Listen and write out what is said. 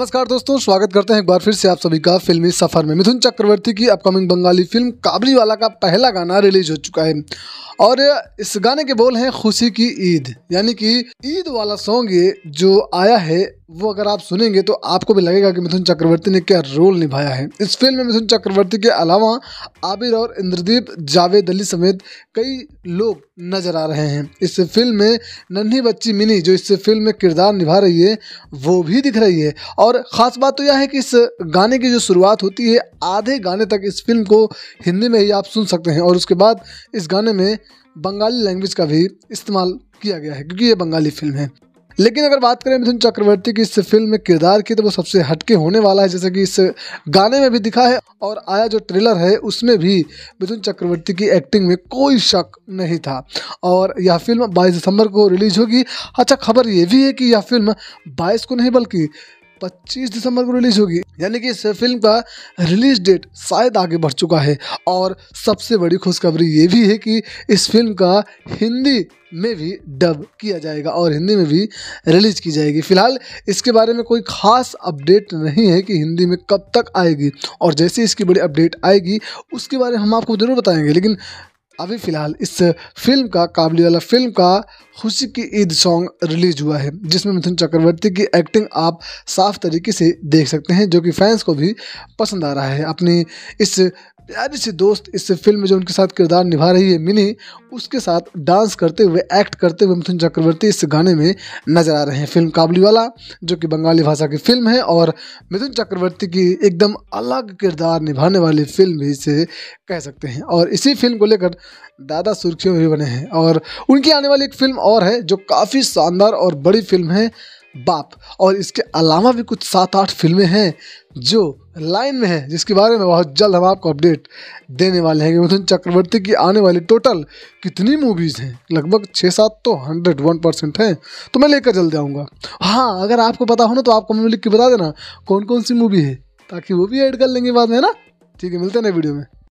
नमस्कार दोस्तों स्वागत करते हैं एक बार फिर से आप सभी का फिल्मी सफर में मिथुन चक्रवर्ती की अपकमिंग बंगाली फिल्म काबली वाला का पहला गाना रिलीज हो चुका है और इस गाने के बोल हैं खुशी की ईद यानी कि ईद वाला सॉन्ग ये जो आया है वो अगर आप सुनेंगे तो आपको भी लगेगा कि मिथुन चक्रवर्ती ने क्या रोल निभाया है इस फिल्म में मिथुन चक्रवर्ती के अलावा आबिर और इंद्रदीप जावेद अली समेत कई लोग नजर आ रहे हैं इस फिल्म में नन्ही बच्ची मिनी जो इस फिल्म में किरदार निभा रही है वो भी दिख रही है और ख़ास बात तो यह है कि इस गाने की जो शुरुआत होती है आधे गाने तक इस फिल्म को हिंदी में ही आप सुन सकते हैं और उसके बाद इस गाने में बंगाली लैंग्वेज का भी इस्तेमाल किया गया है क्योंकि ये बंगाली फिल्म है लेकिन अगर बात करें मिथुन चक्रवर्ती की इस फिल्म में किरदार की तो वो सबसे हटके होने वाला है जैसे कि इस गाने में भी दिखा है और आया जो ट्रेलर है उसमें भी मिथुन चक्रवर्ती की एक्टिंग में कोई शक नहीं था और यह फिल्म बाईस दिसंबर को रिलीज होगी अच्छा खबर ये भी है कि यह फिल्म बाईस को नहीं बल्कि 25 दिसंबर को रिलीज होगी यानी कि इस फिल्म का रिलीज डेट शायद आगे बढ़ चुका है और सबसे बड़ी खुशखबरी ये भी है कि इस फिल्म का हिंदी में भी डब किया जाएगा और हिंदी में भी रिलीज की जाएगी फिलहाल इसके बारे में कोई खास अपडेट नहीं है कि हिंदी में कब तक आएगी और जैसे इसकी बड़ी अपडेट आएगी उसके बारे में हम आपको ज़रूर बताएंगे लेकिन अभी फ़िलहाल इस फिल्म का काबली वाला फिल्म का खुशी की ईद सॉन्ग रिलीज हुआ है जिसमें मिथुन चक्रवर्ती की एक्टिंग आप साफ तरीके से देख सकते हैं जो कि फैंस को भी पसंद आ रहा है अपनी इस प्यारी सी दोस्त इस फिल्म में जो उनके साथ किरदार निभा रही है मिनी उसके साथ डांस करते हुए एक्ट करते हुए मिथुन चक्रवर्ती इस गाने में नजर आ रहे हैं फिल्म काबली वाला जो कि बंगाली भाषा की फिल्म है और मिथुन चक्रवर्ती की एकदम अलग किरदार निभाने वाली फिल्म भी इसे कह सकते हैं और इसी फिल्म को लेकर दादा सुर्खियों में भी बने हैं और उनकी आने वाली एक फिल्म और है जो काफ़ी शानदार और बड़ी फिल्म है बाप और इसके अलावा भी कुछ सात आठ फिल्में हैं जो लाइन में है जिसके बारे में बहुत जल्द हम आपको अपडेट देने वाले हैं कि मिथुन चक्रवर्ती की आने वाली टोटल कितनी मूवीज़ हैं लगभग छः सात तो हंड्रेड वन परसेंट हैं तो मैं लेकर जल्द आऊँगा हाँ अगर आपको पता हो ना तो आप कमेंट लिख के बता देना कौन कौन सी मूवी है ताकि वो भी ऐड कर लेंगे बाद में ना ठीक है मिलते हैं ना वीडियो में